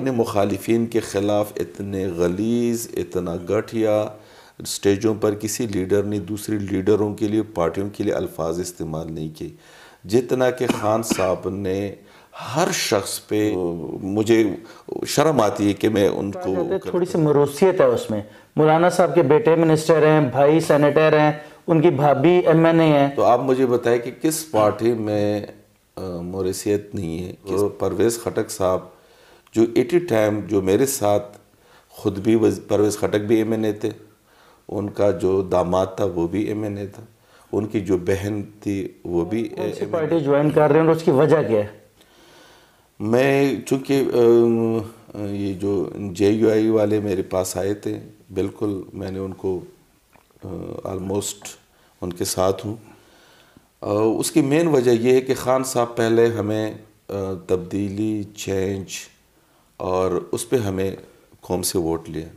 अपने मुखालफन के ख़िलाफ़ इतने गलीज़ इतना गठिया स्टेजों पर किसी लीडर ने दूसरी लीडरों के लिए पार्टियों के लिए अल्फाज इस्तेमाल नहीं किए जितना कि खान साहब ने हर शख्स पे मुझे शर्म आती है कि मैं उनको तो थोड़ी सी मरूसीत है उसमें मौलाना साहब के बेटे मिनिस्टर हैं भाई सेनेटर हैं उनकी भाभी एम एन ए हैं तो आप मुझे बताएं कि किस पार्टी में मरूसीत नहीं है परवेज़ खटक साहब जो एटी टाइम जो मेरे साथ ख़ुद भी परवेज़ खटक भी एम एन ए थे उनका जो दामाद था वो भी एम एन ए था उनकी जो बहन थी वो भी पार्टी ज्वाइन कर रहे हैं उसकी वजह क्या है मैं चूँकि ये जो जे यू आई वाले मेरे पास आए थे बिल्कुल मैंने उनको आलमोस्ट उनके साथ हूँ उसकी मेन वजह यह है कि ख़ान साहब पहले हमें तब्दीली चेंज और उस पर हमें कौम से वोट लिए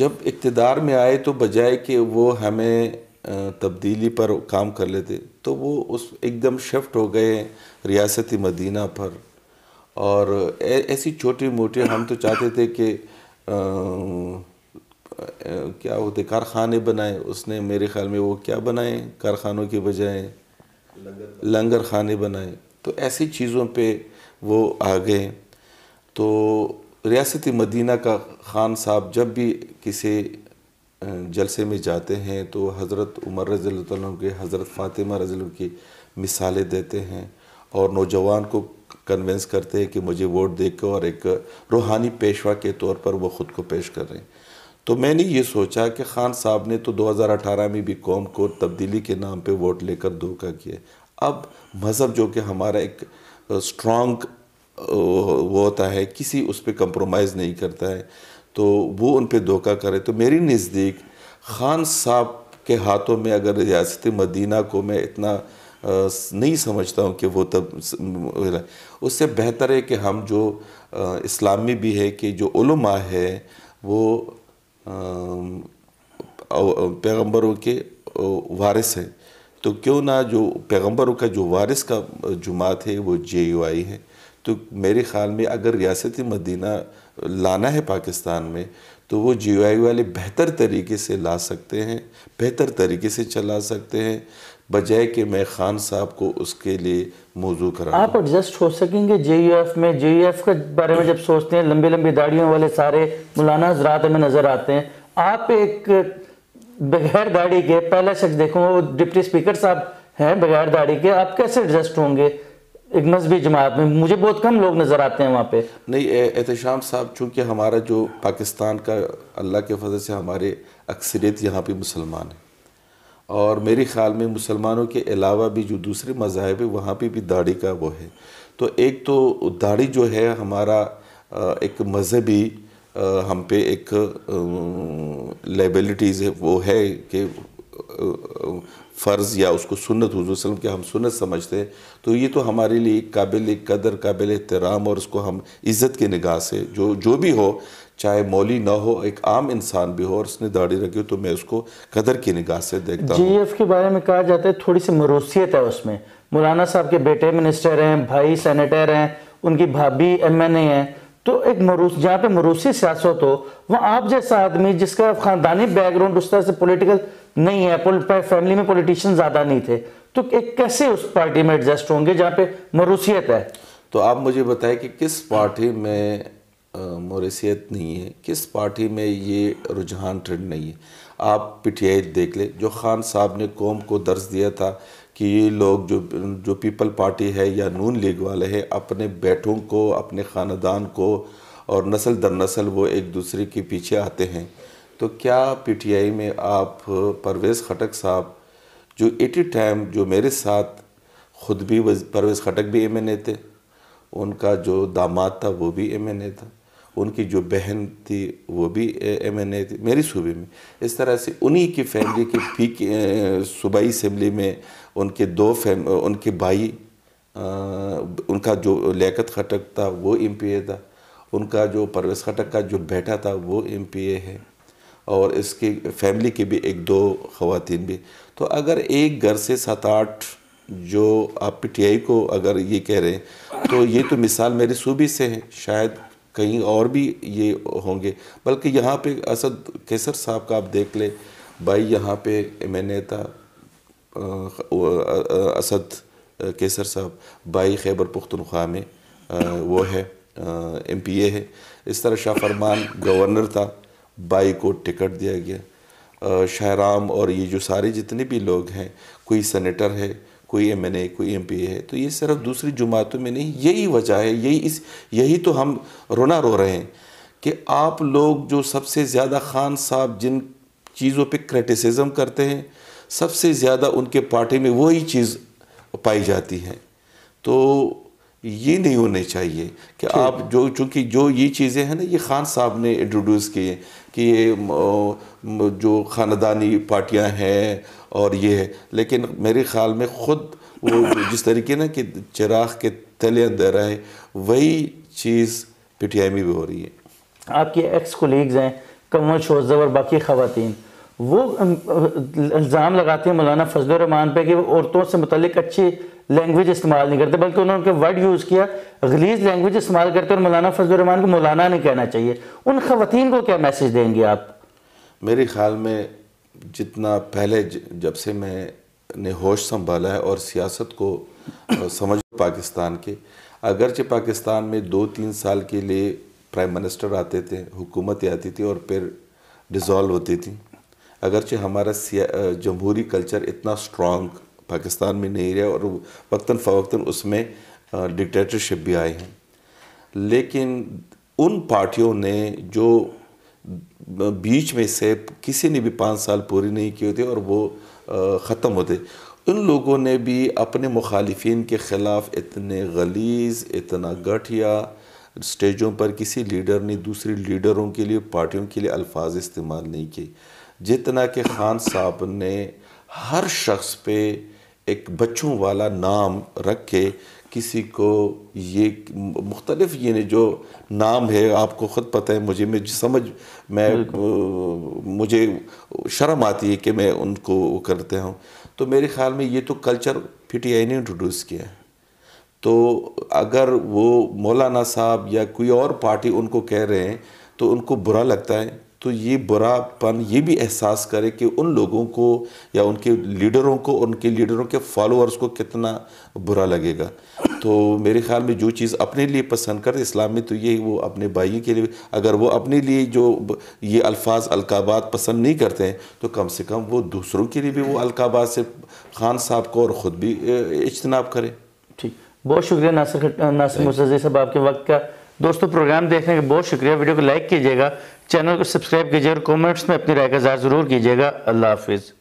जब इकतदार में आए तो बजाय कि वो हमें तब्दीली पर काम कर लेते तो वो उस एकदम शिफ्ट हो गए रियासती मदीना पर और ऐसी छोटी मोटी हम तो चाहते थे कि क्या होते कारखाने बनाए उसने मेरे ख्याल में वो क्या बनाए कारखानों के बजाय लंगर, लंगर खाने बनाए तो ऐसी चीज़ों पे वो आ गए तो रियासत मदीना का ख़ान साहब जब भी किसी जलसे में जाते हैं तो हज़रत उमर रज़ी के हज़रत फ़ातिमा रज़ी की मिसालें देते हैं और नौजवान को कन्विंस करते हैं कि मुझे वोट दे कर और एक रूहानी पेशवा के तौर पर वो ख़ुद को पेश कर रहे हैं तो मैंने ये सोचा कि ख़ान साहब ने तो 2018 में भी कौम को तब्दीली के नाम पे वोट लेकर धोखा किया अब मज़हब जो कि हमारा एक स्ट्रॉन्ग वो होता है किसी उस पर कंप्रोमाइज़ नहीं करता है तो वो उन पर धोखा करे तो मेरी नज़दीक खान साहब के हाथों में अगर रियासत मदीना को मैं इतना नहीं समझता हूँ कि वो तब उससे बेहतर है कि हम जो इस्लामी भी है कि जो उलमा है वो पैगंबरों के वारिस हैं तो क्यों ना जो पैगंबरों का जो वारिस का जुमात है वो जे यू आई है तो मेरे ख़्याल में अगर रियासत मदीना लाना है पाकिस्तान में तो वो जी वाले बेहतर तरीके से ला सकते हैं बेहतर तरीके से चला सकते हैं बजाय कि मैं खान साहब को उसके लिए मौजू करा आप एडजस्ट हो सकेंगे जे यू एफ में जे यू एफ के बारे में जब सोचते हैं लंबी लंबी दाढ़ियों वाले सारे मौलाना हजरात में नज़र आते हैं आप एक बगैर दाढ़ी के पहला शख्स देखो डिप्टी स्पीकर साहब हैं बगैर दाढ़ी के आप कैसे एडजस्ट होंगे इग्नस भी जमात में मुझे बहुत कम लोग नज़र आते हैं वहाँ पे नहीं एहतम साहब चूँकि हमारा जो पाकिस्तान का अल्लाह के फजल से हमारे अक्सरियत यहाँ पे मुसलमान हैं और मेरे ख़्याल में मुसलमानों के अलावा भी जो दूसरे मज़ाहब है वहाँ पे भी दाढ़ी का वो है तो एक तो दाढ़ी जो है हमारा एक मजहबी हम पे एक लेबलिटीज़ है वो है कि फ़र्ज़ या उसको सुनत हजूर वसलम के हम सुनत समझते हैं तो ये तो हमारे लिए काबिल कदर काबिल एहतराम और उसको हम इज़्ज़त के निगाह से जो जो भी हो चाहे मौली ना हो एक आम इंसान भी हो और उसने दाढ़ी रखी हो तो मैं उसको कदर की निगाह से देखता हूँ जी एफ के बारे में कहा जाता है थोड़ी सी मरूसीत है उसमें मौलाना साहब के बेटे मिनिस्टर हैं भाई सैनिटर हैं उनकी भाभी एम एन ए हैं तो एक मरूस जहाँ पे मरूसी सियासत हो वहाँ आप जैसा आदमी जिसका ख़ानदानी बैकग्राउंड उस तरह से पोलिटिकल नहीं है फैमिली में पॉलिटिशियन ज्यादा नहीं थे तो एक कैसे उस पार्टी में एडजस्ट होंगे जहाँ पे मरूसियत है तो आप मुझे बताएं कि किस पार्टी में मरूसियत नहीं है किस पार्टी में ये रुझान ट्रेंड नहीं है आप पीटीआई देख ले जो खान साहब ने कौम को दर्ज दिया था कि ये लोग जो जो पीपल पार्टी है या नून लीग वाले हैं अपने बैठों को अपने ख़ानदान को और नस्ल दर नस्ल वो एक दूसरे के पीछे आते हैं तो क्या पीटीआई में आप परवेज़ खटक साहब जो एटी टाइम जो मेरे साथ खुद भी परवेज़ खटक भी एम थे उनका जो दामाद था वो भी एम था उनकी जो बहन थी वो भी एम एन ए थी मेरी सूबे में इस तरह से उन्हीं की फैमिली की पी सूबाई असम्बली में उनके दो फैम उनके भाई आ, उनका जो लियाकत खटक था वो एम पी ए था उनका जो परवेज़ खटक का जो बेटा था वो एम पी ए है और इसके फैमिली के भी एक दो खातन भी तो अगर एक घर से सात आठ जो आप पीटीआई को अगर ये कह रहे हैं तो ये तो मिसाल मेरे सूबे से है शायद कहीं और भी ये होंगे बल्कि यहाँ पे असद केसर साहब का आप देख लें भाई यहाँ पे मैंने था असद केसर साहब भाई खैबर पुख्तनख्वा में वो है एम पी ए है इस तरह शाह फरमान गवर्नर था बाई को टिकट दिया गया शाहराम और ये जो सारे जितने भी लोग हैं कोई सेनेटर है कोई एम एन ए कोई एम पी है तो ये सिर्फ दूसरी जुमातों में नहीं यही वजह है यही इस यही तो हम रोना रो रहे हैं कि आप लोग जो सबसे ज़्यादा खान साहब जिन चीज़ों पे क्रिटिसिज्म करते हैं सबसे ज़्यादा उनके पार्टी में वही चीज़ पाई जाती है तो ये नहीं होने चाहिए कि आप जो चूँकि जो ये चीज़ें हैं ना ये खान साहब ने इंट्रोड्यूस किए कि ये जो ख़ानदानी पार्टियां हैं और ये है लेकिन मेरे ख्याल में ख़ुद वो जिस तरीके ना कि चिराग के तले अंदर आए वही चीज़ पी टी आई में भी हो रही है आपके एक्स कोलीग्स हैं कमर शोजब और बाकी खातन वो अं, अं, इल्ज़ाम लगाते हैं मौलाना फजल रमान पर कि वो औरतों से मतलब अच्छी लैंग्वेज इस्तेमाल नहीं करते बल्कि उन्होंने उनके वर्ड यूज़ किया गलीज लैंग्वेज इस्तेमाल करते और मौलाना फजलरहमान को मौलाना नहीं कहना चाहिए उन ख़वान को क्या मैसेज देंगे आप मेरे ख्याल में जितना पहले जब से मैंने होश संभाला है और सियासत को समझ पाकिस्तान के अगरचे पाकिस्तान में दो तीन साल के लिए प्राइम मिनिस्टर आते थे हुकूमत आती थी और फिर डिज़ोल्व होती थी अगरचे हमारा जमहूरी कल्चर इतना स्ट्रॉन्ग पाकिस्तान में नहीं रहा और वक्ता फ़वक्ता उसमें डिक्टेटरशिप भी आए हैं लेकिन उन पार्टियों ने जो बीच में से किसी ने भी पाँच साल पूरी नहीं किए थे और वो ख़त्म होते उन लोगों ने भी अपने मुखालफन के ख़िलाफ़ इतने गलीज़ इतना गठिया स्टेजों पर किसी लीडर ने दूसरी लीडरों के लिए पार्टियों के लिए अल्फाज इस्तेमाल नहीं किए जितना कि खान साहब ने हर शख्स पे एक बच्चों वाला नाम रख के किसी को ये मुख्तलिफ ये जो नाम है आपको ख़ुद पता है मुझे मैं समझ मैं मुझे शर्म आती है कि मैं उनको वो करते हूँ तो मेरे ख्याल में ये तो कल्चर पी टी आई ने इंट्रोड्यूस किया है तो अगर वो मौलाना साहब या कोई और पार्टी उनको कह रहे हैं तो उनको बुरा लगता है तो ये बुरापन ये भी एहसास करे कि उन लोगों को या उनके लीडरों को उनके लीडरों के फॉलोअर्स को कितना बुरा लगेगा तो मेरे ख्याल में जो चीज़ अपने लिए पसंद करते इस्लाम में तो ये वो अपने भाइयों के लिए अगर वो अपने लिए जो ये अल्फाज अलकाबात पसंद नहीं करते हैं तो कम से कम वो दूसरों के लिए भी वो अलकाबात से खान साहब को और ख़ुद भी इजतनाब करें ठीक बहुत शुक्रिया नासिर नासिर मुसजी साहब आपके वक्त का दोस्तों प्रोग्राम देखने का बहुत शुक्रिया वीडियो को लाइक कीजिएगा चैनल को सब्सक्राइब कीजिए और कमेंट्स में अपनी राय का इजहार ज़रूर कीजिएगा अल्लाह हाफिज़